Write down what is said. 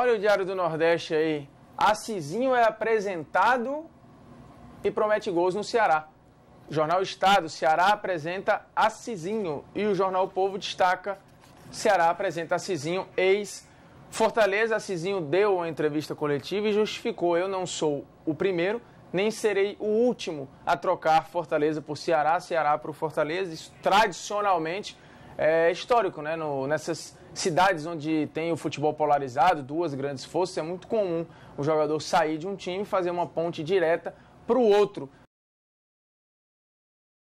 Olha o Diário do Nordeste aí. Assisinho é apresentado e promete gols no Ceará. jornal Estado, Ceará apresenta Assisinho. E o jornal o Povo destaca: Ceará apresenta Assisinho, ex-Fortaleza. Assisinho deu uma entrevista coletiva e justificou: eu não sou o primeiro, nem serei o último a trocar Fortaleza por Ceará, Ceará por Fortaleza. Isso tradicionalmente é, histórico, né? No, nessas cidades onde tem o futebol polarizado, duas grandes forças, é muito comum o jogador sair de um time e fazer uma ponte direta para o outro.